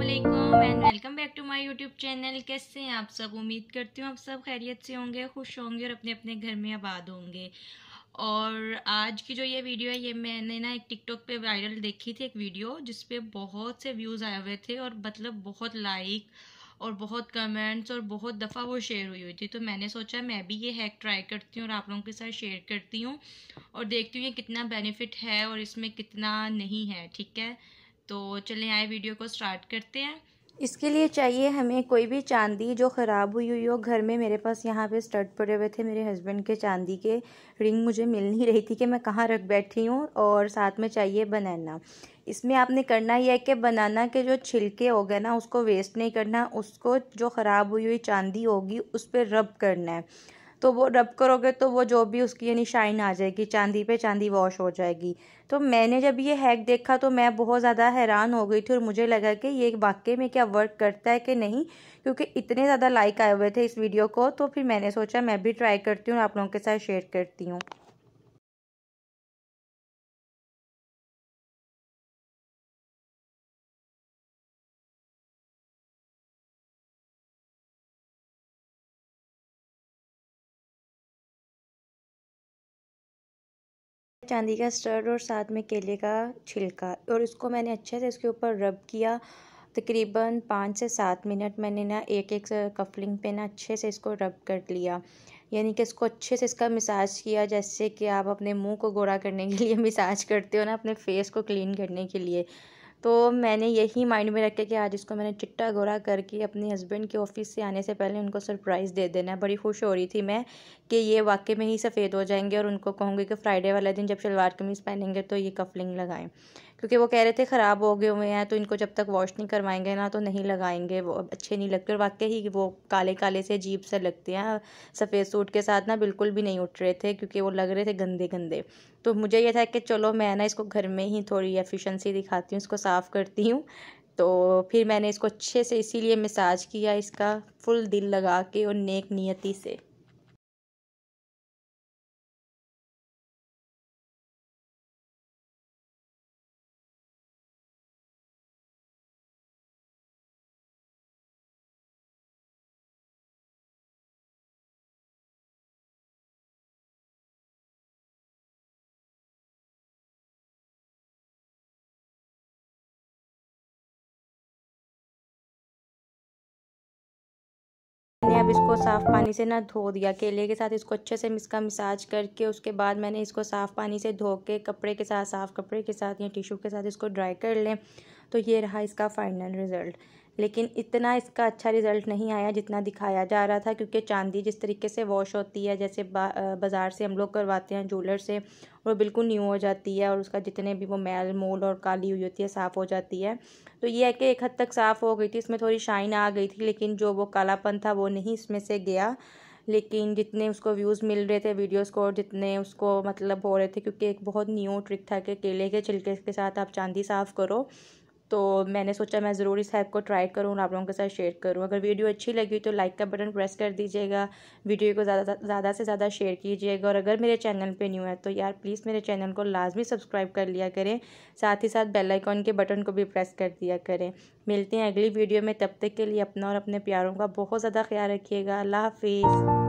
Aslam and welcome back to my YouTube channel कैसे हैं आप सब उम्मीद करती हूँ आप सब खैरियत से होंगे खुश होंगे और अपने अपने घर में आबाद होंगे और आज की जो ये वीडियो है ये मैंने ना एक टिकटॉक पे वायरल देखी थी एक वीडियो जिसपे बहुत से व्यूज़ आए हुए थे और मतलब बहुत लाइक और बहुत कमेंट्स और बहुत दफ़ा वो शेयर हुई हुई थी तो मैंने सोचा मैं भी ये हैक ट्राई करती हूँ और आप लोगों के साथ शेयर करती हूँ और देखती हूँ ये कितना बेनिफिट है और इसमें कितना नहीं है ठीक है तो चलें आए वीडियो को स्टार्ट करते हैं इसके लिए चाहिए हमें कोई भी चांदी जो ख़राब हुई हुई हो घर में मेरे पास यहाँ पे स्टड पड़े हुए थे मेरे हस्बैंड के चांदी के रिंग मुझे मिल नहीं रही थी कि मैं कहाँ रख बैठी हूँ और साथ में चाहिए बनाना इसमें आपने करना यह है कि बनाना के जो छिलके हो गए ना उसको वेस्ट नहीं करना उसको जो ख़राब हुई हुई चांदी होगी उस पर रब करना है तो वो रब करोगे तो वो जो भी उसकी यानी शाइन आ जाएगी चांदी पे चांदी वॉश हो जाएगी तो मैंने जब ये हैक देखा तो मैं बहुत ज़्यादा हैरान हो गई थी और मुझे लगा कि ये वाकई में क्या वर्क करता है कि नहीं क्योंकि इतने ज़्यादा लाइक आए हुए थे इस वीडियो को तो फिर मैंने सोचा मैं भी ट्राई करती हूँ और आप लोगों के साथ शेयर करती हूँ चांदी का स्टर और साथ में केले का छिलका और इसको मैंने अच्छे से इसके ऊपर रब किया तकरीबन पाँच से सात मिनट मैंने ना एक एक कफलिंग पे ना अच्छे से इसको रब कर लिया यानी कि इसको अच्छे से इसका मिसाज किया जैसे कि आप अपने मुंह को गोरा करने के लिए मिसाज करते हो ना अपने फेस को क्लीन करने के लिए तो मैंने यही माइंड में रखा कि आज इसको मैंने चिट्टा गोरा करके अपने हस्बैंड के ऑफिस से आने से पहले उनको सरप्राइज़ दे देना बड़ी खुश हो रही थी मैं कि ये वाकई में ही सफ़ेद हो जाएंगे और उनको कहूँगी कि फ़्राइडे वाले दिन जब शलवार कमीज़ पहनेंगे तो ये कफलिंग लगाएं क्योंकि वो कह रहे थे ख़राब हो गए हुए हैं तो इनको जब तक वॉश नहीं करवाएंगे ना तो नहीं लगाएंगे वो अच्छे नहीं लगते और वाकई ही वो काले काले से अजीब से लगते हैं सफ़ेद सूट के साथ ना बिल्कुल भी नहीं उठ रहे थे क्योंकि वो लग रहे थे गंदे गंदे तो मुझे ये था कि चलो मैं ना इसको घर में ही थोड़ी एफिशेंसी दिखाती हूँ इसको साफ़ करती हूँ तो फिर मैंने इसको अच्छे से इसीलिए मिसाज किया इसका फुल दिल लगा के और नेक नियति से अब इसको साफ़ पानी से ना धो दिया केले के साथ इसको अच्छे से इसका मिसाज करके उसके बाद मैंने इसको साफ़ पानी से धो के कपड़े के साथ साफ़ कपड़े के साथ या टिशू के साथ इसको ड्राई कर लें तो ये रहा इसका फाइनल रिज़ल्ट लेकिन इतना इसका अच्छा रिज़ल्ट नहीं आया जितना दिखाया जा रहा था क्योंकि चांदी जिस तरीके से वॉश होती है जैसे बाज़ार से हम लोग करवाते हैं ज्वेलर से वो बिल्कुल न्यू हो जाती है और उसका जितने भी वो मैल मोल और काली हुई होती है साफ़ हो जाती है तो ये है कि एक हद तक साफ़ हो गई थी इसमें थोड़ी शाइन आ गई थी लेकिन जो वो कालापन था वो नहीं इसमें से गया लेकिन जितने उसको व्यूज़ मिल रहे थे वीडियोस को और जितने उसको मतलब हो रहे थे क्योंकि एक बहुत न्यू ट्रिक था कि केले के छिलके के साथ आप चांदी साफ़ करो तो मैंने सोचा मैं ज़रूर इस हैक को ट्राई करूँ और आप लोगों के साथ शेयर करूँ अगर वीडियो अच्छी लगी तो लाइक का बटन प्रेस कर दीजिएगा वीडियो को ज़्यादा ज़्यादा से ज़्यादा शेयर कीजिएगा और अगर मेरे चैनल पर न्यू है तो यार प्लीज़ मेरे चैनल को लाजमी सब्सक्राइब कर लिया करें साथ ही साथ बेल आइकॉन के बटन को भी प्रेस कर दिया करें मिलते हैं अगली वीडियो में तब तक के लिए अपना और अपने प्यारों का बहुत ज़्यादा ख्याल रखिएगा अल्लाह हाफिज़